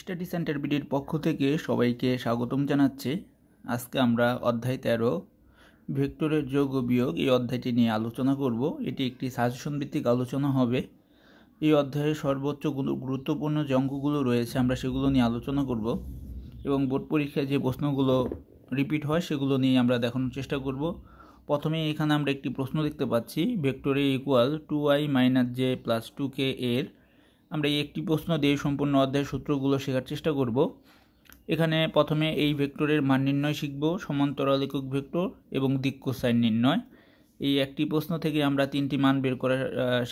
study centre বিডির পক্ষ থেকে সবাইকে স্বাগতম জানাচ্ছি আজকে আমরা অধ্যায় তেরো ভেক্টরের যোগ ও বিয়োগ এই অধ্যায়টি নিয়ে আলোচনা করব এটি একটি সাজেশন ভিত্তিক আলোচনা হবে এই অধ্যায়ে সর্বোচ্চ গুরুত্বপূর্ণ যে অঙ্কগুলো রয়েছে আমরা সেগুলো নিয়ে আলোচনা করব এবং বোর্ড পরীক্ষায় যে প্রশ্নগুলো রিপিট হয় সেগুলো নিয়ে আমরা দেখানোর চেষ্টা করব প্রথমে এখানে আমরা একটি প্রশ্ন দেখতে পাচ্ছি ভেক্টরে equal to I minus J plus two K এর আমরা এই একটি প্রশ্ন দিয়ে সম্পূর্ণ অধ্যায় সূত্রগুলো শেখার চেষ্টা করব এখানে প্রথমে এই ভেক্টরের মান নির্ণয় শিখব সমান্তরাল একক ভেক্টর এবং দিক কোসাইন নির্ণয় এই একটি প্রশ্ন থেকে আমরা তিনটি মান বের করার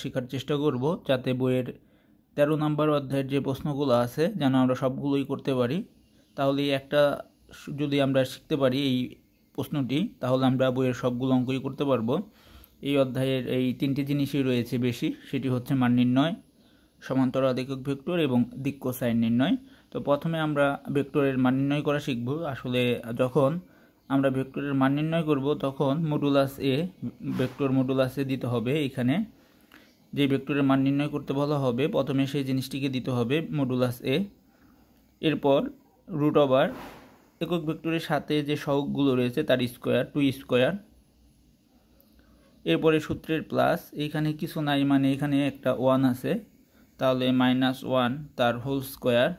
শেখার চেষ্টা করব যাতে বইয়ের তেরো নম্বর অধ্যায়ের যে প্রশ্নগুলো আছে যেন আমরা সবগুলোই করতে পারি তাহলে একটা যদি আমরা শিখতে পারি এই প্রশ্নটি তাহলে আমরা বইয়ের সবগুলো অঙ্কই করতে পারবো এই অধ্যায়ের এই তিনটি জিনিসই রয়েছে বেশি সেটি হচ্ছে মান নির্ণয় সমান্তরাল দিকক ভেক্টর এবং দিক কোসাইন নির্ণয় তো প্রথমে আমরা ভেক্টরের মান নির্ণয় করা শিখব আসলে যখন আমরা ভেক্টরের মান নির্ণয় করব তখন modulus A vector modulus A দিতে হবে এখানে যে ভেক্টরের মান নির্ণয় করতে বলা হবে প্রথমে সেই জিনিসটিকে দিতে হবে মডুলাস এ এরপর রুট ওভার একক ভেক্টরের সাথে যে সহগগুলো রয়েছে তার স্কোয়ার টু স্কোয়ার এরপরে সূত্রের প্লাস এখানে কিছু নাই মানে এখানে একটা ওয়ান আছে তাহলে মাইনাস ওয়ান তার হোল স্কোয়ার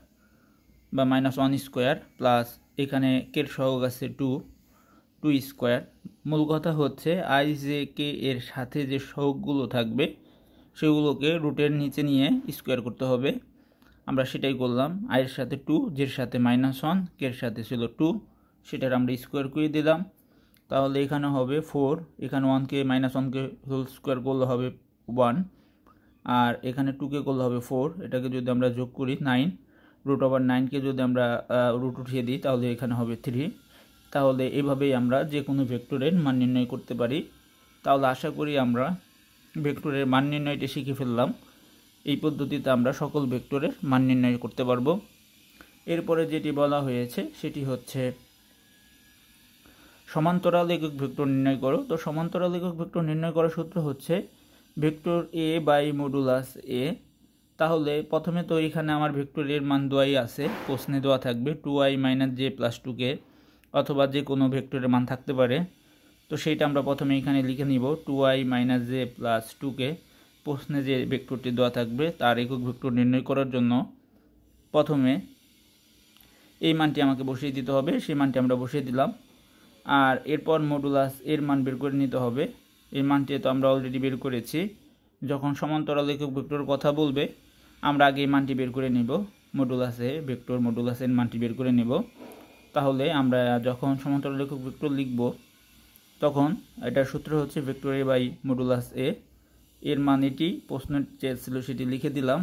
বা মাইনাস ওয়ান স্কোয়ার প্লাস এখানে কের সহগ আছে টু টু স্কোয়ার মূল কথা হচ্ছে আই জে কে এর সাথে যে সহগগুলো থাকবে সেগুলোকে রুটের নিচে নিয়ে স্কোয়ার করতে হবে আমরা সেটাই করলাম আয়ের সাথে টু জের সাথে মাইনাস ওয়ান কের সাথে ছিল টু সেটার আমরা স্কোয়ার করে দিলাম তাহলে এখানে হবে ফোর এখানে ওয়ানকে মাইনাস ওয়ানকে হোল স্কোয়ার করলে হবে ওয়ান আর এখানে টুকে করলে হবে ফোর এটাকে যদি আমরা যোগ করি নাইন রুট ওভার নাইনকে যদি আমরা রুট উঠিয়ে দিই তাহলে এখানে হবে থ্রি তাহলে এভাবেই আমরা যে কোনো ভেক্টরের মান নির্ণয় করতে পারি তাহলে আশা করি আমরা ভেক্টরের মান নির্ণয়টি শিখে ফেললাম এই পদ্ধতিতে আমরা সকল ভেক্টরের মান নির্ণয় করতে পারব এরপরে যেটি বলা হয়েছে সেটি হচ্ছে সমান্তরাল একক ভেক্টর নির্ণয় করো তো সমান্তরাল একক ভেক্টর নির্ণয় করার সূত্র হচ্ছে vector A by modulus A তাহলে প্রথমে তো এখানে আমার ভেক্টর এর মান দোয়াই আছে প্রশ্নে দেওয়া থাকবে two I minus J plus two K অথবা যে কোনো ভেক্টরের মান থাকতে পারে তো সেইটা আমরা প্রথমে এখানে লিখে নিব two I minus J plus two K প্রশ্নে যে ভেক্টরটি দেওয়া থাকবে তার একক ভেক্টর নির্ণয় করার জন্য প্রথমে এই মানটি আমাকে বসিয়ে দিতে হবে সেই মানটি আমরা বসিয়ে দিলাম আর এরপর মডুলাস এর মান বের করে নিতে হবে এই মানটি তো আমরা অলরেডি বের করেছি যখন সমান্তরাল একক ভেক্টর কথা বলবে আমরা আগে এই মানটি বের করে নিব মডুলাসে ভেক্টর মডুলাসের মানটি বের করে নেব তাহলে আমরা যখন সমান্তরাল একক ভেক্টর লিখব তখন এটার সূত্র হচ্ছে vector A by modulus A এর মান এটি প্রশ্নের চেয়েছিল সেটি লিখে দিলাম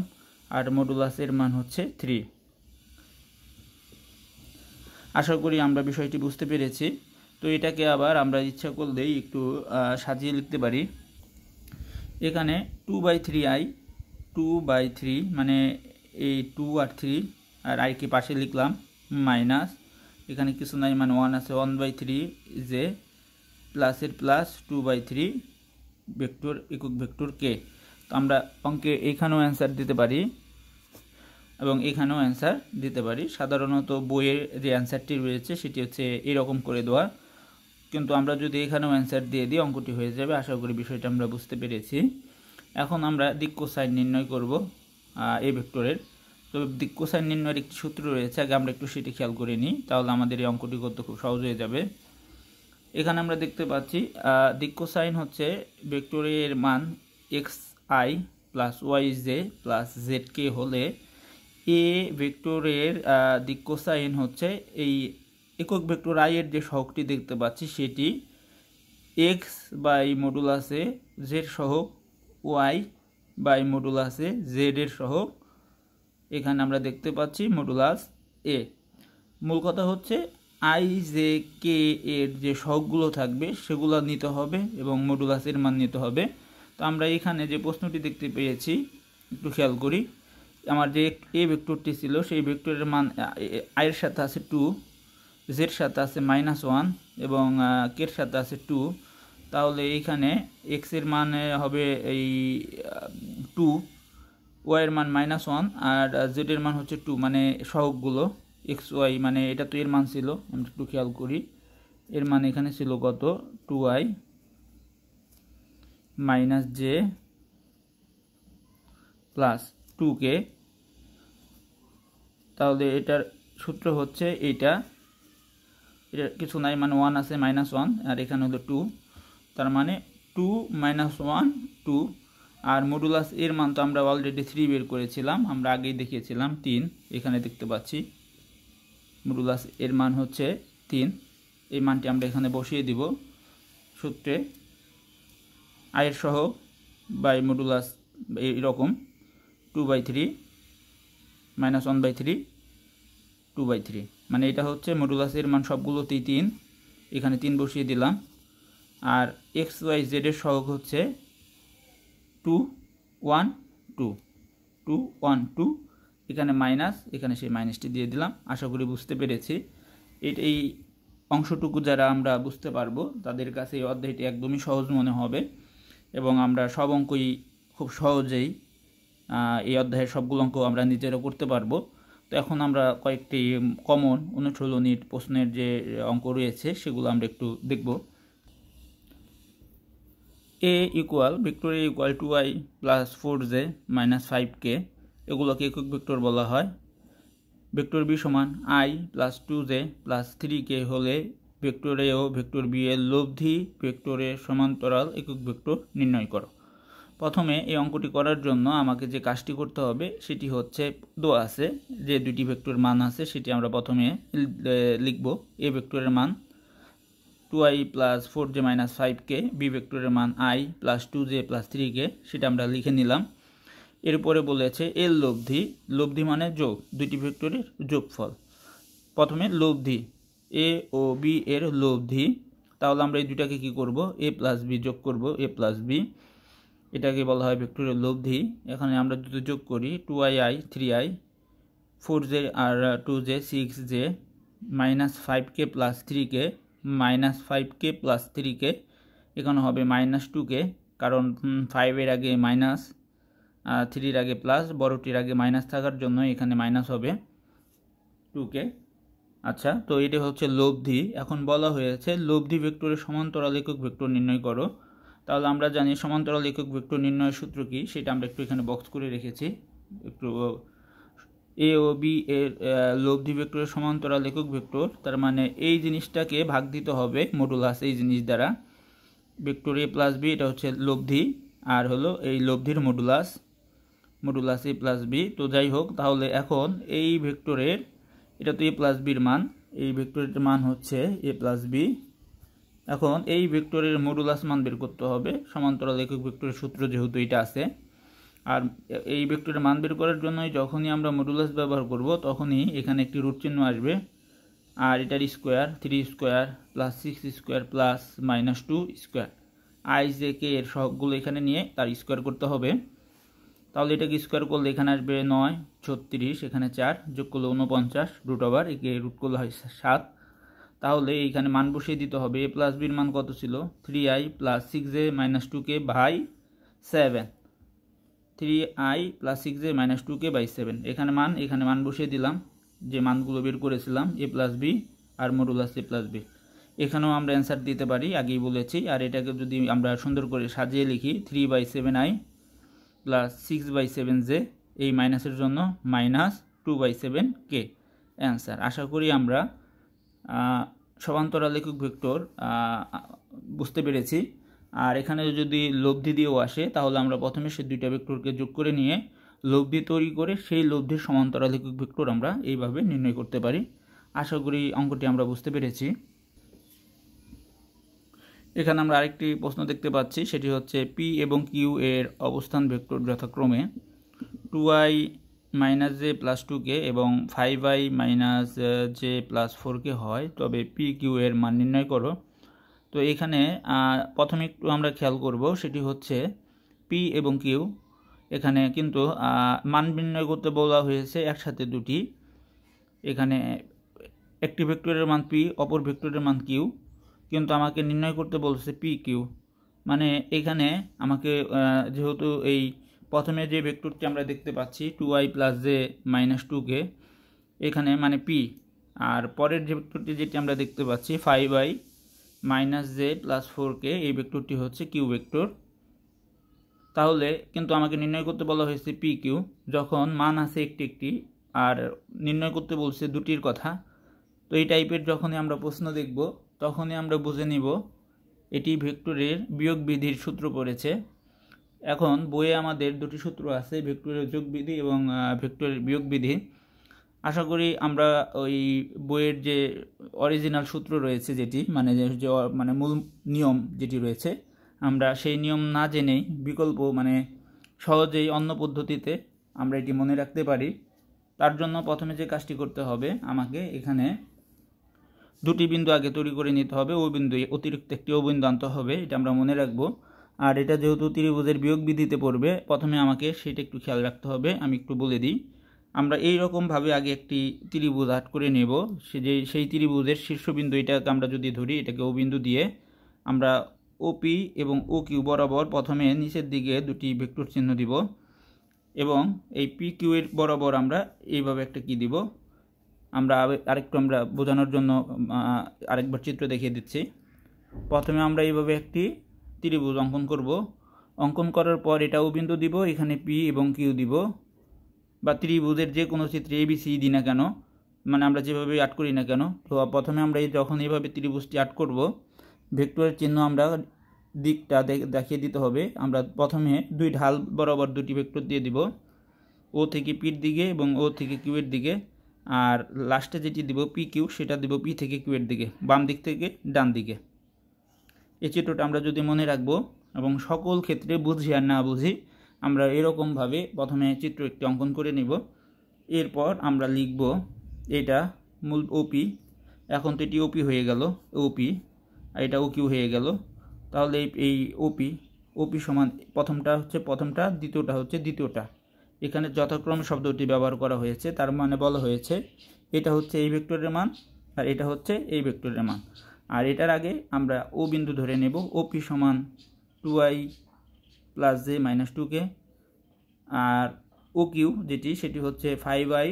আর মডুলাস এর মান হচ্ছে থ্রি আশা করি আমরা বিষয়টি বুঝতে পেরেছি তো এটাকে আবার আমরা ইচ্ছা করলেই একটু সাজিয়ে লিখতে পারি এখানে two by three I two by three মানে এই টু আর থ্রি আর আইকে পাশে লিখলাম মাইনাস এখানে কিছু নাই মানে ওয়ান আছে ওয়ান বাই থ্রি জে প্লাসের plus two by three vector একক ভেক্টর কে তো আমরা অঙ্কে এখানেও অ্যান্সার দিতে পারি এবং এখানেও অ্যান্সার দিতে পারি সাধারণত বইয়ের যে অ্যান্সারটি রয়েছে সেটি হচ্ছে এরকম করে দেওয়া কিন্তু আমরা যদি এখানেও অ্যান্সার দিয়ে দিই অঙ্কটি হয়ে যাবে আশা করি বিষয়টা আমরা বুঝতে পেরেছি এখন আমরা দিক কোসাইন নির্ণয় করব এ ভেক্টরের তবে দিক কোসাইন নির্ণয়ের একটি সূত্র রয়েছে আগে আমরা একটু সেটি খেয়াল করে নিই তাহলে আমাদের এই অঙ্কটি করতে খুব সহজ হয়ে যাবে এখানে আমরা দেখতে পাচ্ছি দিক কোসাইন হচ্ছে ভেক্টরের মান X I plus Y J plus Z K হলে এ ভেক্টরের দিক কোসাইন হচ্ছে এই একক ভেক্টর আই এর যে সহগটি দেখতে পাচ্ছি সেটি এক্স বাই মডুল আছে জেড সহগ ওয়াই বাই মডুল আছে জেড এর সহগ এখানে আমরা দেখতে পাচ্ছি মডুলাস এ মূল কথা হচ্ছে আই জে কে এর যে শখগুলো থাকবে সেগুলো নিতে হবে এবং মডুলাস এর মান নিতে হবে তো আমরা এখানে যে প্রশ্নটি দেখতে পেয়েছি একটু খেয়াল করি আমার যে এ ভেক্টরটি ছিল সেই ভেক্টরের মান আয়ের সাথে আছে টু জের সাথে আছে মাইনাস ওয়ান এবং কের সাথে আছে টু তাহলে এইখানে এক্সের মানে হবে এই টু ওয়াইয়ের মান মাইনাস ওয়ান আর জেডের মান হচ্ছে টু মানে সহগগুলো এক্স ওয়াই মানে এটা তো এর মান ছিল আমি একটু খেয়াল করি এর মান এখানে ছিল কত two Y minus J plus two K তাহলে এটার সূত্র হচ্ছে এটা এটা কিছু নাই মানে ওয়ান আছে মাইনাস ওয়ান আর এখানে হলো টু তার মানে টু মাইনাস ওয়ান টু আর মডুলাস এর মান তো আমরা অলরেডি থ্রি বের করেছিলাম আমরা আগেই দেখিয়েছিলাম তিন এখানে দেখতে পাচ্ছি মডুলাস এর মান হচ্ছে তিন এই মানটি আমরা এখানে বসিয়ে দিব সূত্রে আয়ের সহ বাই মডুলাস এইরকম two by three minus one by three two by three মানে এটা হচ্ছে মডুলাসের মান সবগুলোতেই তিন এখানে তিন বসিয়ে দিলাম আর এক্স ওয়াই জেডের সহক হচ্ছে two one two two one two এখানে মাইনাস এখানে সেই মাইনাসটি দিয়ে দিলাম আশা করি বুঝতে পেরেছি এই অংশটুকু যারা আমরা বুঝতে পারবো তাদের কাছে এই অধ্যায়টি একদমই সহজ মনে হবে এবং আমরা সব অঙ্কই খুব সহজেই এই অধ্যায়ের সবগুলো অঙ্ক আমরা নিজেরা করতে পারবো তো এখন আমরা কয়েকটি কমন উনষোলো নিট প্রশ্নের যে অঙ্ক রয়েছে সেগুলো আমরা একটু দেখব A equal vector A equal to Y plus four J minus five K এগুলোকে একক ভিক্টর বলা হয় ভিক্টোর বি সমান I plus two J plus three K হলে ভিক্টোরিয়া এ ও ভিক্টোর বি এর লব্ধি ভিক্টোরের সমান্তরাল একক ভিক্টর নির্ণয় করো প্রথমে এই অঙ্কটি করার জন্য আমাকে যে কাজটি করতে হবে সেটি হচ্ছে দো আছে যে দুটি ভেক্টরের মান আছে সেটি আমরা প্রথমে লিখব এ ভেক্টরের মান two I plus four J minus ফাইভকে বি ভেক্টরের মান I plus two J plus থ্রিকে সেটা আমরা লিখে নিলাম এরপরে বলেছে এর লব্ধি লব্ধি মানে যোগ দুটি ভেক্টরের যোগফল প্রথমে লব্ধি এ ও বি এর লব্ধি তাহলে আমরা এই দুটাকে কি করব এ প্লাস বি যোগ করব এ প্লাস বি এটাকে বলা হয় ভেক্টরের লব্ধি এখানে আমরা যদি যোগ করি two I I three I four J আর two J six J minus five K plus three K minus five K plus three K এখানে হবে মাইনাস টু কে কারণ ফাইভের আগে মাইনাস থ্রির আগে প্লাস বড়টির আগে মাইনাস থাকার জন্য এখানে মাইনাস হবে টু কে আচ্ছা তো এটা হচ্ছে লব্ধি এখন বলা হয়েছে লব্ধি ভেক্টরের সমান্তরাল একক ভেক্টর নির্ণয় করো তাহলে আমরা জানি সমান্তরাল একক ভেক্টর নির্ণয়ের সূত্র কী সেটা আমরা একটু এখানে বক্স করে রেখেছি একটু এ ও বি এর লব্ধি ভেক্টরের সমান্তরাল একক ভেক্টর তার মানে এই জিনিসটাকে ভাগ দিতে হবে মডুলাস এই জিনিস দ্বারা ভেক্টর এ প্লাস বি এটা হচ্ছে লব্ধি আর হলো এই লব্ধির modulus modulus A plus B তো যাই হোক তাহলে এখন এই ভেক্টরের এটা তো এ প্লাস বির মান এই ভেক্টরের মান হচ্ছে এ প্লাস বি এখন এই ভেক্টরের মডুলাস মান বের করতে হবে সমান্তরাল একক ভেক্টরের সূত্র যেহেতু এটা আছে আর এই ভেক্টরের মান বের করার জন্য যখনই আমরা মডুলাস ব্যবহার করব তখনই এখানে একটি রুট চিহ্ন আসবে আর এটার square three square plus six square plus minus two square I J K এর সবগুলো এখানে নিয়ে তার স্কোয়ার করতে হবে তাহলে এটাকে স্কোয়ার করলে এখানে আসবে নয় ছত্রিশ এখানে চার যোগ করলে ঊনপঞ্চাশ রুট ওভার একে রুট করলে হয় সাত তাহলে এইখানে মান বসিয়ে দিতে হবে এ প্লাস বির মান কত ছিল three I plus six A minus two K by seven three I plus six A minus two K by seven এখানে মান এখানে মান বসিয়ে দিলাম যে মানগুলো বের করেছিলাম এ প্লাস বি আর মডুলাস এ প্লাস বি এখানেও আমরা অ্যান্সার দিতে পারি আগেই বলেছি আর এটাকে যদি আমরা সুন্দর করে সাজিয়ে লিখি three by seven I plus six by seven J এই মাইনাসের জন্য minus two by seven K answer আশা করি আমরা সমান্তরাল একক ভেক্টর বুঝতে পেরেছি আর এখানে যদি লব্ধি দিয়েও আসে তাহলে আমরা প্রথমে সে দুইটা ভেক্টরকে যোগ করে নিয়ে লব্ধি তৈরি করে সেই লব্ধির সমান্তরাল একক ভেক্টর আমরা এইভাবে নির্ণয় করতে পারি আশা করি অঙ্কটি আমরা বুঝতে পেরেছি এখানে আমরা আরেকটি প্রশ্ন দেখতে পাচ্ছি সেটি হচ্ছে পি এবং কিউ এর অবস্থান ভেক্টর যথাক্রমে two I minus J plus টুকে এবং five I minus J plus ফোরকে হয় তবে পি কিউ এর মান নির্ণয় করো তো এখানে প্রথমে একটু আমরা খেয়াল করব সেটি হচ্ছে পি এবং কিউ এখানে কিন্তু মান নির্ণয় করতে বলা হয়েছে একসাথে দুটি এখানে একটি ভেক্টরের মান পি অপর ভেক্টরের মান কিউ কিন্তু আমাকে নির্ণয় করতে বলছে পি কিউ মানে এখানে আমাকে যেহেতু এই প্রথমে যে ভেক্টরটি আমরা দেখতে পাচ্ছি two I plus J minus টুকে এখানে মানে পি আর পরের যে ভেক্টরটি যেটি আমরা দেখতে পাচ্ছি five I minus J plus ফোরকে এই ভেক্টরটি হচ্ছে কিউ ভেক্টর তাহলে কিন্তু আমাকে নির্ণয় করতে বলা হয়েছে পি কিউ যখন মান আছে একটি একটি আর নির্ণয় করতে বলছে দুটির কথা তো এই টাইপের যখনই আমরা প্রশ্ন দেখব তখনই আমরা বুঝে নিব এটি ভেক্টরের বিয়োগ বিধির সূত্র পড়েছে এখন বইয়ে আমাদের দুটি সূত্র আছে ভেক্টরের যোগবিধি এবং ভেক্টরের বিয়োগবিধি আশা করি আমরা ওই বইয়ের যে অরিজিনাল সূত্র রয়েছে যেটি মানে যে মানে মূল নিয়ম যেটি রয়েছে আমরা সেই নিয়ম না জেনেই বিকল্প মানে সহজেই অন্য পদ্ধতিতে আমরা এটি মনে রাখতে পারি তার জন্য প্রথমে যে কাজটি করতে হবে আমাকে এখানে দুটি বিন্দু আগে তৈরি করে নিতে হবে ও বিন্দু অতিরিক্ত একটি ও বিন্দু আনতে হবে এটা আমরা মনে রাখবো আর এটা যেহেতু ত্রিভুজের বিয়োগ বিধিতে পড়বে প্রথমে আমাকে সেটা একটু খেয়াল রাখতে হবে আমি একটু বলে দিই আমরা এই রকমভাবে আগে একটি ত্রিভুজ আট করে নেব সে যে সেই ত্রিভুজের শীর্ষবিন্দু এটাকে আমরা যদি ধরি এটাকে ওবিন্দু দিয়ে আমরা ওপি এবং ও কিউ বরাবর প্রথমে নিচের দিকে দুটি ভেক্টর চিহ্ন দিব এবং এই পি কিউ এর বরাবর আমরা এইভাবে একটা কি দিব আমরা আরেকটু আমরা বোঝানোর জন্য আরেকবার চিত্র দেখিয়ে দিচ্ছি প্রথমে আমরা এইভাবে একটি ত্রিভুজ অঙ্কন করব অঙ্কন করার পর এটাও বিন্দু দিব এখানে পি এবং কিউ দিব বা ত্রিভুজের যে কোনো চিত্রে এ বি সি দিই না কেন মানে আমরা যেভাবে আট করি না কেন তো প্রথমে আমরা যখন এইভাবে ত্রিভুজটি আট করব ভেক্টরের চিহ্ন আমরা দিকটা দেখিয়ে দিতে হবে আমরা প্রথমে দুই ঢাল বরাবর দুটি ভেক্টর দিয়ে দিব ও থেকে পির দিকে এবং ও থেকে কিউয়ের দিকে আর লাস্টে যেটি দিব পি কিউ সেটা দিব পি থেকে কিউয়ের দিকে বাম দিক থেকে ডান দিকে এই চিত্রটা আমরা যদি মনে রাখবো এবং সকল ক্ষেত্রে বুঝি আর না বুঝি আমরা এরকমভাবে প্রথমে চিত্র একটি অঙ্কন করে নিব এরপর আমরা লিখব এটা মূল ওপি এখন তো এটি ওপি হয়ে গেল ওপি আর এটা ওকিউ হয়ে গেল তাহলে এই ওপি ওপি সমান প্রথমটা হচ্ছে প্রথমটা দ্বিতীয়টা হচ্ছে দ্বিতীয়টা এখানে যথাক্রম শব্দটি ব্যবহার করা হয়েছে তার মানে বলা হয়েছে এটা হচ্ছে এই ভেক্টরের মান আর এটা হচ্ছে এই ভেক্টরের মান আর এটার আগে আমরা ও বিন্দু ধরে নেব ওপি সমান two I plus J minus two k আর ও কিউ যেটি সেটি হচ্ছে five I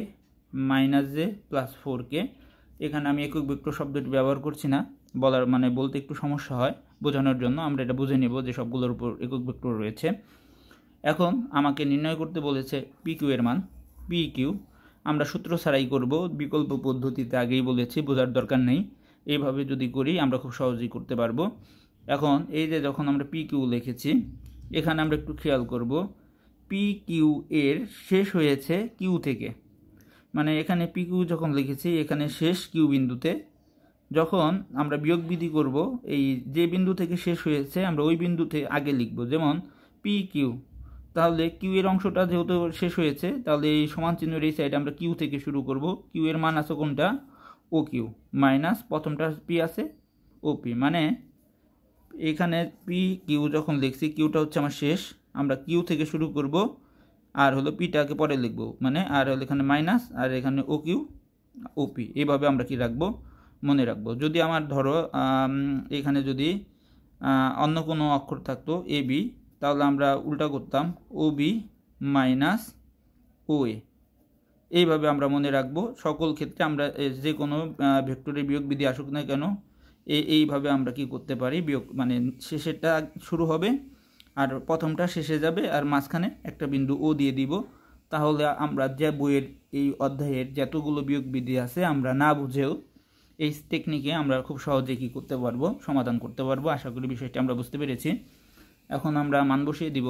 minus J plus four k এখানে আমি একক বিক্র শব্দটি ব্যবহার করছি না বলার মানে বলতে একটু সমস্যা হয় বোঝানোর জন্য আমরা এটা বুঝে নেব যে সবগুলোর উপর একক বিক্র রয়েছে এখন আমাকে নির্ণয় করতে বলেছে পি কিউ এর মান পি কিউ আমরা সূত্র ছাড়াই করব বিকল্প পদ্ধতিতে আগেই বলেছি বোঝার দরকার নেই এইভাবে যদি করি আমরা খুব সহজেই করতে পারবো এখন এই যে যখন আমরা পি কিউ লিখেছি এখানে আমরা একটু খেয়াল করব পি কিউ এর শেষ হয়েছে কিউ থেকে মানে এখানে পি কিউ যখন লিখেছি এখানে শেষ কিউ বিন্দুতে যখন আমরা বিয়োগ বিধি করব এই যে বিন্দু থেকে শেষ হয়েছে আমরা ওই বিন্দুতে আগে লিখব যেমন পি কিউ তাহলে কিউ এর অংশটা যেহেতু শেষ হয়েছে তাহলে এই সমান চিহ্নের এই সাইডে আমরা কিউ থেকে শুরু করব কিউ এর মান আছে কোনটা ও কিউ মাইনাস প্রথমটা পি আছে ওপি মানে এখানে পি কিউ যখন লিখছি কিউটা হচ্ছে আমার শেষ আমরা কিউ থেকে শুরু করব আর হলো পিটাকে পরে লিখবো মানে আর হলো এখানে মাইনাস আর এখানে ও কিউ ওপি এভাবে আমরা কি রাখবো মনে রাখব যদি আমার ধরো এখানে যদি অন্য কোনো অক্ষর থাকতো এ বি তাহলে আমরা উল্টা করতাম ও বি মাইনাস ও এ এইভাবে আমরা মনে রাখব সকল ক্ষেত্রে আমরা যে কোনো ভেক্টরের বিয়োগ বিধি আসুক না কেন এইভাবে আমরা কি করতে পারি বিয়োগ মানে শেষেরটা শুরু হবে আর প্রথমটা শেষে যাবে আর মাঝখানে একটা বিন্দু ও দিয়ে দিব তাহলে আমরা যে বইয়ের এই অধ্যায়ের যতগুলো বিয়োগ বিধি আছে আমরা না বুঝেও এই টেকনিকে আমরা খুব সহজে কী করতে পারবো সমাধান করতে পারবো আশা করি বিষয়টি আমরা বুঝতে পেরেছি এখন আমরা মান বসিয়ে দিব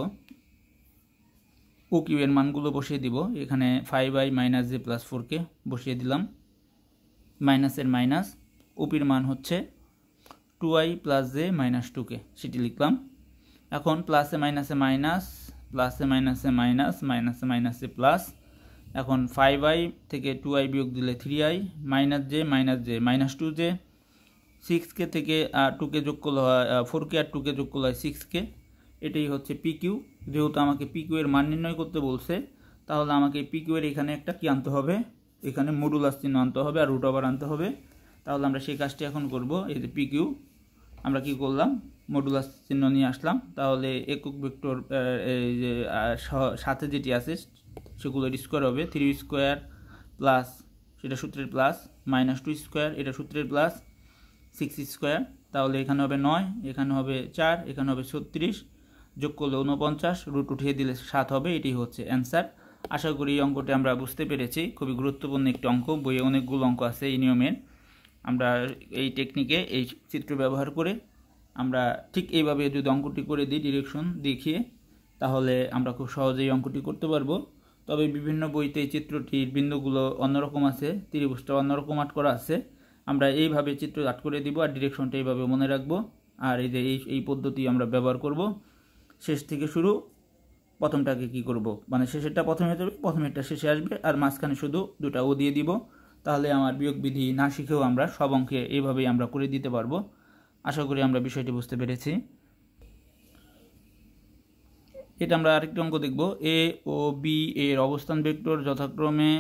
ও কিউ এর মানগুলো বসিয়ে দিব এখানে five I minus J plus four k বসিয়ে দিলাম মাইনাসের মাইনাস ওপির মান হচ্ছে two I plus J minus two k সেটি লিখলাম এখন প্লাসে মাইনাসে মাইনাস প্লাসে মাইনাসে মাইনাস মাইনাসে মাইনাসে প্লাস এখন ফাইভ আই থেকে টু আই বিয়োগ দিলে three i minus j minus j minus two J six k থেকে টুকে যোগ করলে হয় ফোর কে আর টুকে যোগ করলে হয় সিক্স কে এটাই হচ্ছে পিকিউ যেহেতু আমাকে পিকিউ এর মান নির্ণয় করতে বলছে তাহলে আমাকে পিকিউ এর এখানে একটা কি আনতে হবে এখানে মডুলাস চিহ্ন আনতে হবে আর রুট ওভার আনতে হবে তাহলে আমরা সেই কাজটি এখন করব এই যে পিকিউ আমরা কি করলাম মডুলাস চিহ্ন নিয়ে আসলাম তাহলে একক ভেক্টর এই যে সাথে যেটি আছে সেগুলোর স্কোয়ার হবে থ্রি স্কোয়ার প্লাস সেটা সূত্রের প্লাস মাইনাস টু স্কোয়ার এটা সূত্রের প্লাস সিক্স স্কোয়ার তাহলে এখানে হবে নয় এখানে হবে চার এখানে হবে ছত্রিশ যোগ করলে উনপঞ্চাশ রুট উঠিয়ে দিলে সাত হবে এটি হচ্ছে অ্যান্সার আশা করি এই অঙ্কটি আমরা বুঝতে পেরেছি খুবই গুরুত্বপূর্ণ একটি অঙ্ক বইয়ে অনেকগুলো অঙ্ক আছে এই নিয়মের আমরা এই টেকনিকে এই চিত্র ব্যবহার করে আমরা ঠিক এইভাবে যদি অঙ্কটি করে দিই ডিরেকশন দেখিয়ে তাহলে আমরা খুব সহজেই অঙ্কটি করতে পারবো তবে বিভিন্ন বইতে এই চিত্রটির বিন্দুগুলো অন্যরকম আছে ত্রিভুজটা অন্যরকম আট করা আছে আমরা এইভাবে চিত্র আট করে দিব আর ডিরেকশনটা এইভাবে মনে রাখবো আর এই যে এই এই পদ্ধতি আমরা ব্যবহার করব শেষ থেকে শুরু প্রথমটাকে কি করব মানে শেষেরটা প্রথমে যাবে প্রথমেরটা শেষে আসবে আর মাঝখানে শুধু দুটা ও দিয়ে দিব তাহলে আমার বিয়োগ বিধি না শিখেও আমরা সব অঙ্কে এইভাবেই আমরা করে দিতে পারবো আশা করি আমরা বিষয়টি বুঝতে পেরেছি এটা আমরা আরেকটি অঙ্ক দেখব এ ও বি এর অবস্থান ভেক্টর যথাক্রমে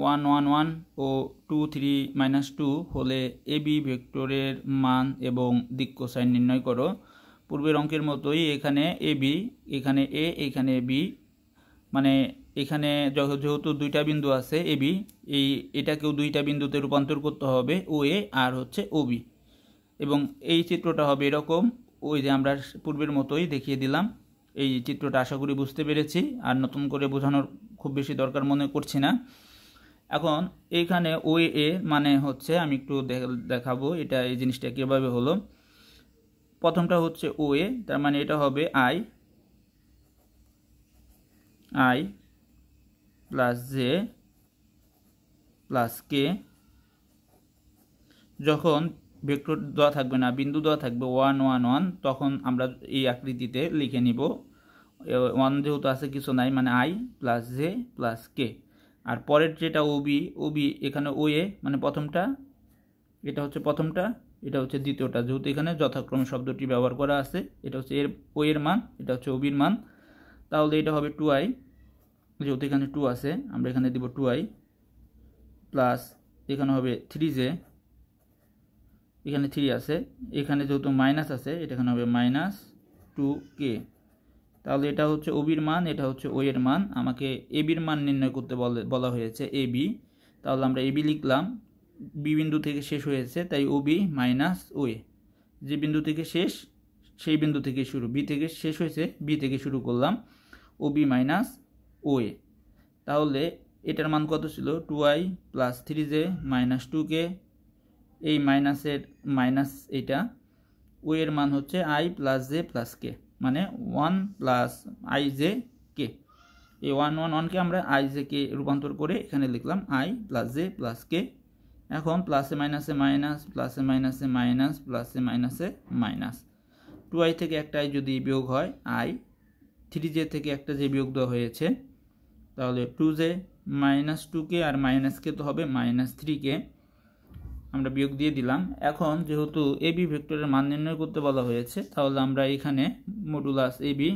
ওয়ান ওয়ান ওয়ান ও টু থ্রি মাইনাস টু হলে এ বি ভেক্টরের মান এবং দিক সাইন নির্ণয় করো পূর্বের অঙ্কের মতোই এখানে এ বি এখানে এ এখানে বি মানে এখানে যেহেতু দুইটা বিন্দু আছে এ বি এই এটাকেও দুইটা বিন্দুতে রূপান্তর করতে হবে ও এ আর হচ্ছে ও বি এবং এই চিত্রটা হবে এরকম ওই যে আমরা পূর্বের মতোই দেখিয়ে দিলাম এই চিত্রটা আশা করি বুঝতে পেরেছি আর নতুন করে বোঝানোর খুব বেশি দরকার মনে করছি না এখন এইখানে ও এ মানে হচ্ছে আমি একটু দেখাবো এটা এই জিনিসটা কীভাবে হলো প্রথমটা হচ্ছে ও এ তার মানে এটা হবে i i plus j plus k যখন ভেক্টর দেওয়া থাকবে না বিন্দু দেওয়া থাকবে ওয়ান ওয়ান ওয়ান তখন আমরা এই আকৃতিতে লিখে নিব ওয়ান যেহেতু আছে কিছু নাই মানে i plus j plus k আর পরের যেটা ওবি ওবি এখানে ও এ মানে প্রথমটা এটা হচ্ছে প্রথমটা এটা হচ্ছে দ্বিতীয়টা যেহেতু এখানে যথাক্রমে শব্দটি ব্যবহার করা আছে এটা হচ্ছে এর ও এর মান এটা হচ্ছে ওবির মান তাহলে এটা হবে টু আই যেহেতু এখানে টু আছে আমরা এখানে দিব টু আই প্লাস এখানে হবে থ্রি জে এখানে থ্রি আছে এখানে যেহেতু মাইনাস আছে এটা এখানে হবে মাইনাস টু কে তাহলে এটা হচ্ছে ওবির মান এটা হচ্ছে ও এর মান আমাকে এবির মান নির্ণয় করতে বলা হয়েছে এবি তাহলে আমরা এবি লিখলাম বি বিন্দু থেকে শেষ হয়েছে তাই ও বি মাইনাস ও এ যে বিন্দু থেকে শেষ সেই বিন্দু থেকে শুরু বি থেকে শেষ হয়েছে বি থেকে শুরু করলাম ও বি মাইনাস ও এ তাহলে এটার মান কত ছিল two I plus three j minus two k এই মাইনাসের মাইনাস এটা ও এর মান হচ্ছে i plus j plus k মানে one plus i J k এই ওয়ান ওয়ান ওয়ানকে আমরা আই জে কে রূপান্তর করে এখানে লিখলাম i plus j plus k এখন প্লাসে মাইনাসে মাইনাস প্লাসে মাইনাসে মাইনাস প্লাসে মাইনাসে মাইনাস টু আই থেকে একটাই যদি বিয়োগ হয় আই থ্রি জে থেকে একটা যে বিয়োগ দেওয়া হয়েছে তাহলে টু জে মাইনাস টুকে আর মাইনাসকে তো হবে মাইনাস থ্রিকে আমরা বিয়োগ দিয়ে দিলাম এখন যেহেতু এবি ভেক্টরের মান নির্ণয় করতে বলা হয়েছে তাহলে আমরা এখানে মডুলাস বি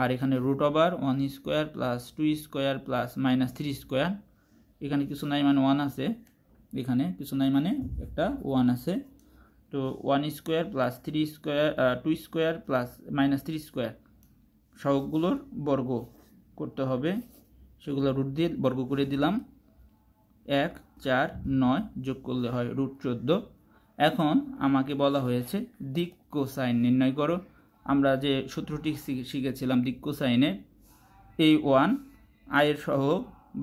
আর এখানে root over one square plus two square plus minus three square এখানে কিছু নাই মানে ওয়ান আছে এখানে কিছু নাই মানে একটা ওয়ান আছে তো one square plus three square two square plus minus three square সবগুলোর বর্গ করতে হবে সেগুলো রুট দিয়ে বর্গ করে দিলাম এক চার নয় যোগ করলে হয় রুট চোদ্দো এখন আমাকে বলা হয়েছে দিক কোসাইন নির্ণয় করো আমরা যে সূত্রটি শিখেছিলাম দিক কোসাইনে এই ওয়ান আয়ের সহ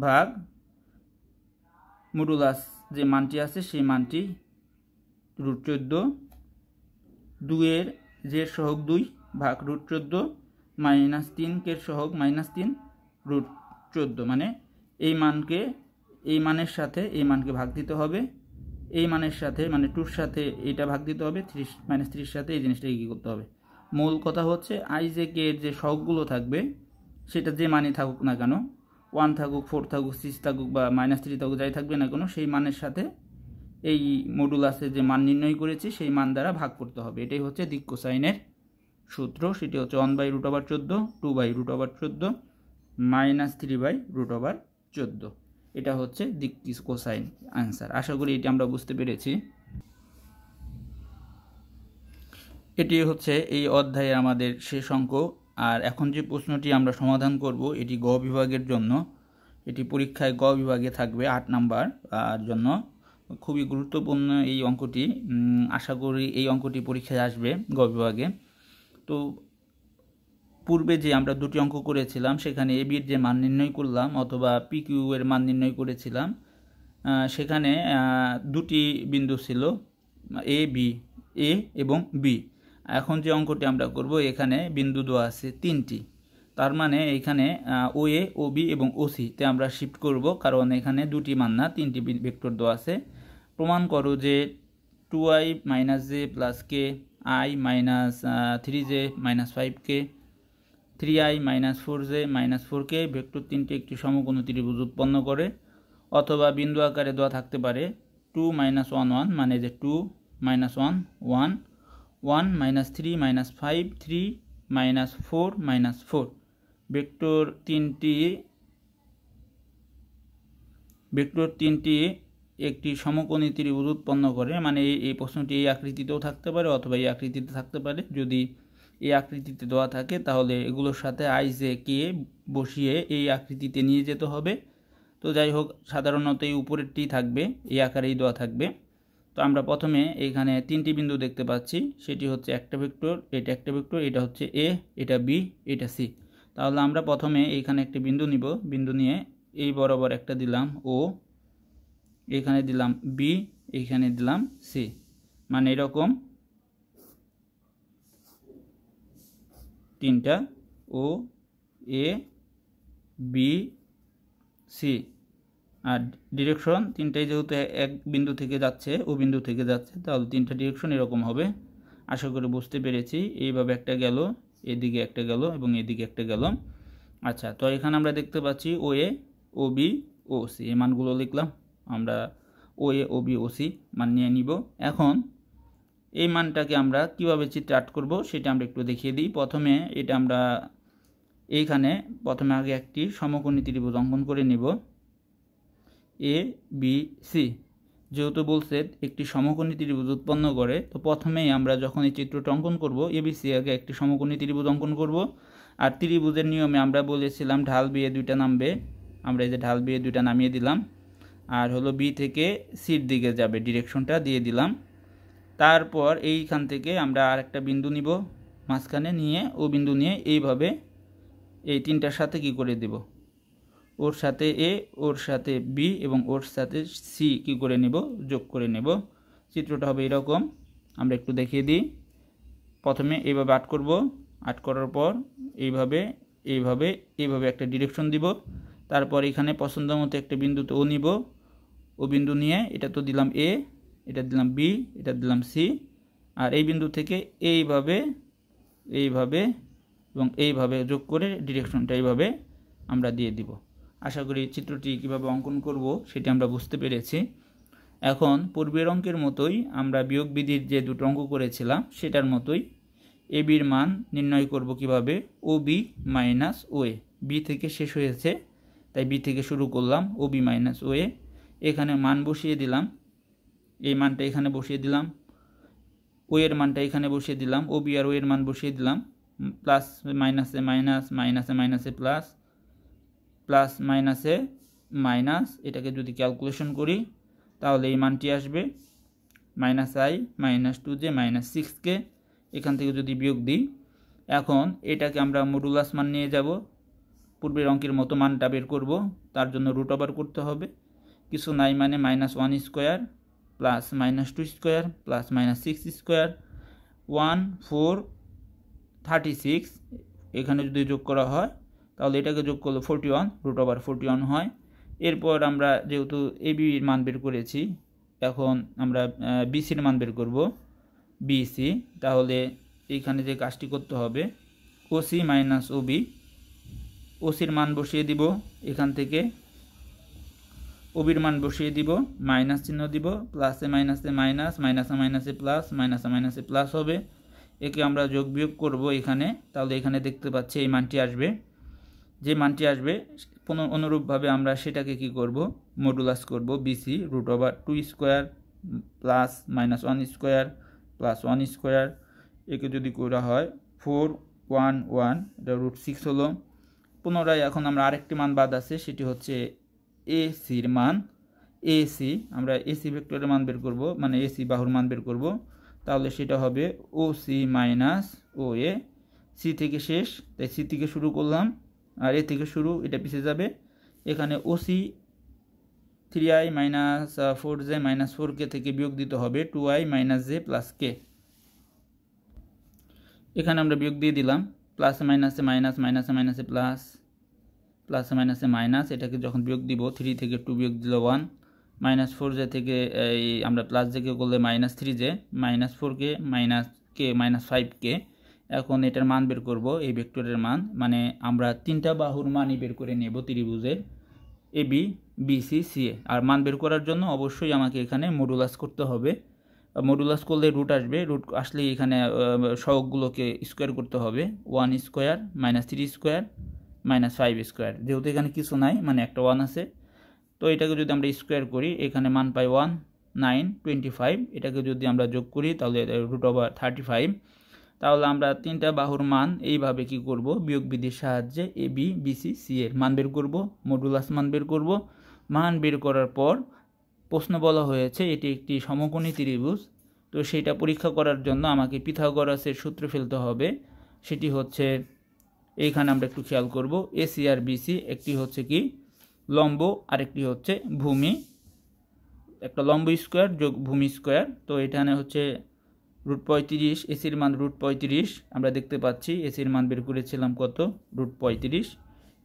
ভাগ মুডুলাস যে মানটি আছে সেই মানটি রুট চোদ্দো দুয়ের জের সহগ দুই ভাগ রুট চোদ্দো মাইনাস তিনকের সহগ মাইনাস তিন রুট চোদ্দো মানে এই মানকে এই মানের সাথে এই মানকে ভাগ দিতে হবে এই মানের সাথে মানে টুর সাথে এটা ভাগ দিতে হবে থ্রিস মাইনাস থ্রির সাথে এই জিনিসটাকে কী করতে হবে মূল কথা হচ্ছে আইজে যে শখগুলো থাকবে সেটা যে মানে থাকুক না কেন ওয়ান থাকুক ফোর থাকুক সিক্স থাকুক বা মাইনাস থ্রি থাকুক যাই থাকবে না কোনো সেই মানের সাথে এই মডুল আছে যে মান নির্ণয় করেছি সেই মান দ্বারা ভাগ করতে হবে এটাই হচ্ছে দিক কোসাইনের সূত্র সেটি হচ্ছে ওয়ান বাই রুট ওভার চোদ্দো টু বাই রুট ওভার চোদ্দো minus three by root over চোদ্দো এটা হচ্ছে দিক কোসাইন আনসার আশা করি এটি আমরা বুঝতে পেরেছি এটি হচ্ছে এই অধ্যায়ে আমাদের শেষ অঙ্ক আর এখন যে প্রশ্নটি আমরা সমাধান করব এটি গ বিভাগের জন্য এটি পরীক্ষায় গ বিভাগে থাকবে আট নাম্বার আর জন্য খুবই গুরুত্বপূর্ণ এই অঙ্কটি আশা করি এই অঙ্কটি পরীক্ষায় আসবে গ বিভাগে তো পূর্বে যে আমরা দুটি অঙ্ক করেছিলাম সেখানে এ বির যে মান নির্ণয় করলাম অথবা পিকিউ এর মান নির্ণয় করেছিলাম সেখানে দুটি বিন্দু ছিল এ বি এ এবং বি এখন যে অঙ্কটি আমরা করব এখানে বিন্দু দেওয়া আছে তিনটি তার মানে এখানে ও এ ও বি এবং ও সিতে আমরা শিফট করব কারণ এখানে দুটি মান না তিনটি ভেক্টর দেওয়া আছে প্রমাণ করো যে two I minus J plus k i minus three j minus five k three i minus four J minus four k vector তিনটি একটি সমকোণ ত্রিভুজ উৎপন্ন করে অথবা বিন্দু আকারে দেওয়া থাকতে পারে টু মাইনাস ওয়ান ওয়ান মানে যে two minus one one one minus three minus five three minus four minus four vector তিনটি ভেক্টর তিনটি একটি সমকোণী ত্রিভুজ উৎপন্ন করে মানে এই প্রশ্নটি এই আকৃতিতেও থাকতে পারে অথবা এই আকৃতিতে থাকতে পারে যদি এই আকৃতিতে দেওয়া থাকে তাহলে এগুলোর সাথে আইজে কে বসিয়ে এই আকৃতিতে নিয়ে যেতে হবে তো যাই হোক সাধারণত এই উপরেরটি থাকবে এই আকারেই দেওয়া থাকবে তো আমরা প্রথমে এখানে তিনটি বিন্দু দেখতে পাচ্ছি সেটি হচ্ছে একটা ভেক্টর এটা একটা ভেক্টর এটা হচ্ছে এ এটা বি এটা সি তাহলে আমরা প্রথমে এখানে একটি বিন্দু নিব বিন্দু নিয়ে এই বরাবর একটা দিলাম ও এখানে দিলাম বি এখানে দিলাম সি মানে এরকম তিনটা ও এ বি সি আর ডিরেকশন তিনটাই যেহেতু এক বিন্দু থেকে যাচ্ছে ও বিন্দু থেকে যাচ্ছে তাহলে তিনটা ডিরেকশন এরকম হবে আশা করে বুঝতে পেরেছি এইভাবে একটা গেল এদিকে একটা গেল এবং এদিকে একটা গেল আচ্ছা তো এখানে আমরা দেখতে পাচ্ছি ও এ ও বি ও সি এ মানগুলো লিখলাম আমরা ও এ ও বি ও সি মান নিয়ে নিব এখন এই মানটাকে আমরা কিভাবে চিত্র আর্ট করব সেটা আমরা একটু দেখিয়ে দিই প্রথমে এটা আমরা এইখানে প্রথমে আগে একটি সমকোণী ত্রিভুজ অঙ্কন করে নিব এ বি সি যেহেতু বলছে একটি সমকোণী ত্রিভুজ উৎপন্ন করে তো প্রথমেই আমরা যখন এই চিত্রটি অঙ্কন করব এবিসি আগে একটি সমকোণী ত্রিভুজ অঙ্কন করব আর ত্রিভুজের নিয়মে আমরা বলেছিলাম ঢাল বিয়ে দুইটা নামবে আমরা এই যে ঢাল বিয়ে দুইটা নামিয়ে দিলাম আর হলো বি থেকে সির দিকে যাবে ডিরেকশনটা দিয়ে দিলাম তারপর এইখান থেকে আমরা আর একটা বিন্দু নিব মাঝখানে নিয়ে ও বিন্দু নিয়ে এইভাবে এই তিনটার সাথে কি করে দেবো ওর সাথে এ ওর সাথে বি এবং ওর সাথে সি কি করে নেব যোগ করে নেব চিত্রটা হবে এরকম আমরা একটু দেখিয়ে দিই প্রথমে এইভাবে আট করব আট করার পর এইভাবে এইভাবে এইভাবে একটা ডিরেকশন দিব তারপর এখানে পছন্দ মতো একটা বিন্দুতে ও নিব ও বিন্দু নিয়ে এটা তো দিলাম এ এটা দিলাম বি এটা দিলাম সি আর এই বিন্দু থেকে এইভাবে এইভাবে এবং এইভাবে যোগ করে ডিরেকশনটা এইভাবে আমরা দিয়ে দিব আশা করি চিত্রটি কিভাবে অঙ্কন করব সেটি আমরা বুঝতে পেরেছি এখন পূর্বের অঙ্কের মতোই আমরা বিয়োগ বিধির যে দুটো অঙ্ক করেছিলাম সেটার মতোই এ বির মান নির্ণয় করব কিভাবে O B minus O A B থেকে শেষ হয়েছে তাই বি থেকে শুরু করলাম ও বি মাইনাস ও এ এখানে মান বসিয়ে দিলাম এই মানটা এখানে বসিয়ে দিলাম ও এর মানটা এখানে বসিয়ে দিলাম ও বি আর ও এর মান বসিয়ে দিলাম প্লাস মাইনাসে মাইনাস মাইনাসে মাইনাসে প্লাস প্লাস মাইনাসে মাইনাস এটাকে যদি ক্যালকুলেশন করি তাহলে এই মানটি আসবে minus i minus two j minus six k এখান থেকে যদি বিয়োগ দিই এখন এটাকে আমরা মডুলাস মান নিয়ে যাব পূর্বের অঙ্কের মতো মানটা বের করব তার জন্য রুট ওভার করতে হবে কিছু নাই মানে minus one square plus minus two square plus minus six square one four thirty six এখানে যদি যোগ করা হয় তাহলে এটাকে যোগ করলে forty one root over forty one হয় এরপর আমরা যেহেতু এবির মান বের করেছি এখন আমরা বিসির মান বের করব বিসি তাহলে এইখানে যে কাজটি করতে হবে ওসি মাইনাস ওবি ওসির মান বসিয়ে দিব এখান থেকে ওবির মান বসিয়ে দিব মাইনাস চিহ্ন দিব প্লাসে মাইনাসে মাইনাস মাইনাসে মাইনাসে প্লাস মাইনাসে মাইনাসে প্লাস হবে একে আমরা যোগ বিয়োগ করব এখানে তাহলে এখানে দেখতে পাচ্ছি এই মানটি আসবে যে মানটি আসবে অনুরূপভাবে আমরা সেটাকে কি করব মডুলাস করব BC root over two square plus minus one square plus one square একে যদি করা হয় ফোর ওয়ান ওয়ান এটা রুট সিক্স হলো পুনরায় এখন আমরা আরেকটি মান বাদ আছে সেটি হচ্ছে এ সির মান এসি আমরা এসি ভেক্টরের মান বের করব মানে এসি বাহুর মান বের করব তাহলে সেটা হবে O C minus O A C থেকে শেষ তাই সি থেকে শুরু করলাম আর এ থেকে শুরু এটা পিছিয়ে যাবে এখানে OC three i minus four J minus four k থেকে বিয়োগ দিতে হবে two I minus J plus k এখানে আমরা বিয়োগ দিয়ে দিলাম প্লাসে মাইনাসে মাইনাস মাইনাসে মাইনাসে প্লাস প্লাসে মাইনাসে মাইনাস এটাকে যখন বিয়োগ দিব থ্রি থেকে টু বিয়োগ দিল ওয়ান মাইনাস ফোর জে থেকে এই আমরা প্লাস জেকে করলে minus three j minus four k minus k minus five k এখন এটার মান বের করব এই ভেক্টরের মান মানে আমরা তিনটা বাহুর মানই বের করে নেব ত্রিভুজের এ বি বিসি এ আর মান বের করার জন্য অবশ্যই আমাকে এখানে মডুলাস করতে হবে মডুলাস করলে রুট আসবে রুট আসলে এখানে সহগগুলোকে স্কোয়ার করতে হবে one square minus three square minus five square যেহেতু এখানে কিছু নাই মানে একটা ওয়ান আছে তো এটাকে যদি আমরা স্কোয়ার করি এখানে মান পাই ওয়ান নাইন টোয়েন্টি ফাইভ এটাকে যদি আমরা যোগ করি তাহলে রুট ওভার থার্টি ফাইভ তাহলে আমরা তিনটা বাহুর মান এইভাবে কি করব বিয়োগ বিধির সাহায্যে এ বি বিসি সি এর মান বের করব মডুলাস মান বের করব মান বের করার পর প্রশ্ন বলা হয়েছে এটি একটি সমকোণী ত্রিভুজ তো সেটা পরীক্ষা করার জন্য আমাকে পিথাগরাসের সূত্র ফেলতে হবে সেটি হচ্ছে এইখানে আমরা একটু খেয়াল করব এসি আর বিসি একটি হচ্ছে কি লম্ব আরেকটি হচ্ছে ভূমি একটা লম্ব স্কোয়ার যোগ ভূমি স্কোয়ার তো এখানে হচ্ছে রুট পঁয়ত্রিশ এসির মান রুট পঁয়ত্রিশ আমরা দেখতে পাচ্ছি এসির মান বের করেছিলাম কত রুট পঁয়ত্রিশ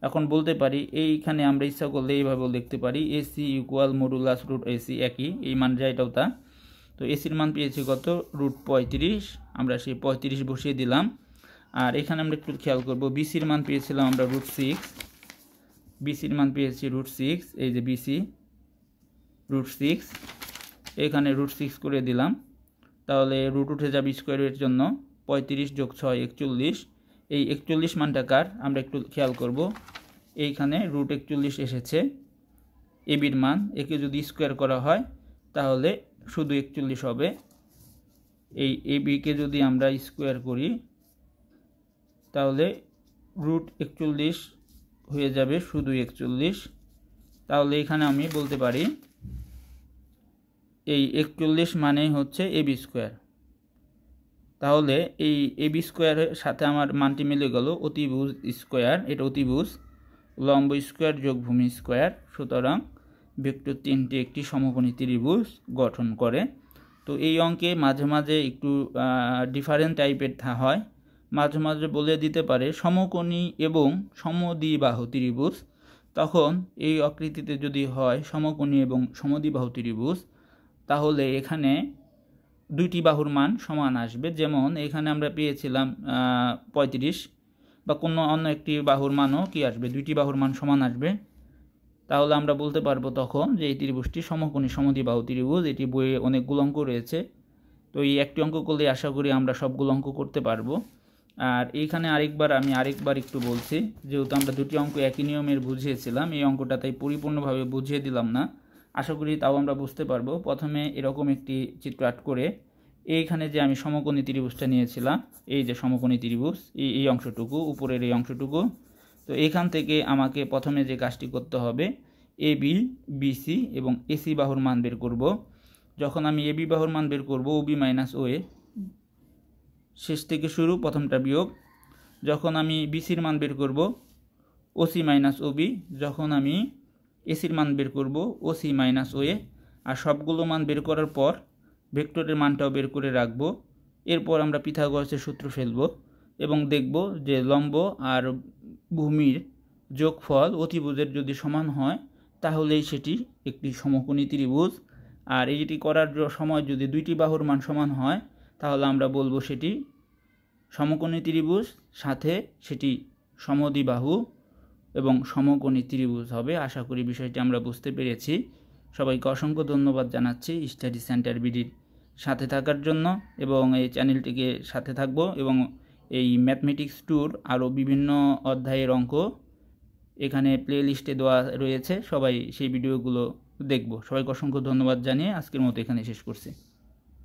এখন বলতে পারি এইখানে আমরা ইচ্ছা করলে এইভাবেও দেখতে পারি AC equal modulus root AC একই এই মান যা এটাও তা তো এসির মান পেয়েছি কত রুট পঁয়ত্রিশ আমরা সেই পঁয়ত্রিশ বসিয়ে দিলাম আর এখানে আমরা একটু খেয়াল করবো বিসির মান পেয়েছিলাম আমরা রুট সিক্স বিসির মান পেয়েছি রুট সিক্স এই যে বিসি রুট সিক্স এখানে রুট সিক্স করে দিলাম তাহলে রুট উঠে যাবে স্কোয়ারের জন্য পঁয়ত্রিশ যোগ ছয় একচল্লিশ এই একচল্লিশ মানটা কার আমরা একটু খেয়াল করব এইখানে রুট একচল্লিশ এসেছে এবির মান একে যদি স্কোয়ার করা হয় তাহলে শুধু একচল্লিশ হবে এই এবিকে যদি আমরা স্কোয়ার করি তাহলে রুট একচল্লিশ হয়ে যাবে শুধু একচল্লিশ তাহলে এখানে আমি বলতে পারি এই একচল্লিশ মানেই হচ্ছে এবি স্কোয়ার তাহলে এই এবি স্কোয়ারের সাথে আমার মানটি মিলে গেল অতিভুজ স্কোয়ার এটা অতিভুজ লম্ব স্কোয়ার যোগ ভূমি স্কোয়ার সুতরাং ভেক্টর তিনটি একটি সমকোণী ত্রিভুজ গঠন করে তো এই অঙ্কে মাঝে মাঝে একটু ডিফারেন্ট টাইপের থা হয় মাঝে মাঝে বলে দিতে পারে সমকোণী এবং সমদ্বিবাহু ত্রিভুজ তখন এই আকৃতিতে যদি হয় সমকোণী এবং সমদ্বিবাহু ত্রিভুজ তাহলে এখানে দুইটি বাহুর মান সমান আসবে যেমন এখানে আমরা পেয়েছিলাম পঁয়ত্রিশ বা কোনো অন্য একটি বাহুর মানও কি আসবে দুইটি বাহুর মান সমান আসবে তাহলে আমরা বলতে পারবো তখন যে এই ত্রিভুজটি সমকোণী বাহু ত্রিভুজ এটি বইয়ে অনেকগুলো অঙ্ক রয়েছে তো এই একটি অঙ্ক করলে আশা করি আমরা সবগুলো অঙ্ক করতে পারবো আর এইখানে আরেকবার আমি আরেকবার একটু বলছি যেহেতু আমরা দুটি অঙ্ক একই নিয়মের বুঝিয়েছিলাম এই অঙ্কটা তাই পরিপূর্ণভাবে বুঝিয়ে দিলাম না আশা করি তাও আমরা বুঝতে পারবো প্রথমে এরকম একটি চিত্র আট করে এইখানে যে আমি সমকোণী ত্রিভুজটা নিয়েছিলাম এই যে সমকোণী ত্রিভুজ এই এই অংশটুকু উপরের এই অংশটুকু তো এখান থেকে আমাকে প্রথমে যে কাজটি করতে হবে এ বি বিসি এবং এসি বাহুর মান বের করব যখন আমি এ বি বাহুর মান বের করব ও বি মাইনাস ও এ শেষ থেকে শুরু প্রথমটা বিয়োগ যখন আমি বিসির মান বের করব সি মাইনাস ও বি যখন আমি এসির মান বের করব ও সি মাইনাস ওয়ে আর সবগুলো মান বের করার পর ভেক্টরের মানটাও বের করে রাখব এরপর আমরা পিথাগরসের সূত্র ফেলব এবং দেখব যে লম্ব আর ভূমির যোগফল অতিভুজের যদি সমান হয় তাহলেই সেটি একটি সমকোণী ত্রিভুজ আর এটি করার সময় যদি দুইটি বাহুর মান সমান হয় তাহলে আমরা বলবো সেটি সমকোণী ত্রিভুজ সাথে সেটি সমদিবাহু এবং সমকোণী ত্রিভুজ হবে আশা করি বিষয়টি আমরা বুঝতে পেরেছি সবাইকে অসংখ্য ধন্যবাদ জানাচ্ছি স্টাডি সেন্টার বিডির সাথে থাকার জন্য এবং এই চ্যানেলটিকে সাথে থাকবো এবং এই ম্যাথমেটিক্স ট্যুর আরও বিভিন্ন অধ্যায়ের অঙ্ক এখানে প্লে লিস্টে দেওয়া রয়েছে সবাই সেই ভিডিওগুলো দেখব সবাইকে অসংখ্য ধন্যবাদ জানিয়ে আজকের মতো এখানে শেষ করছি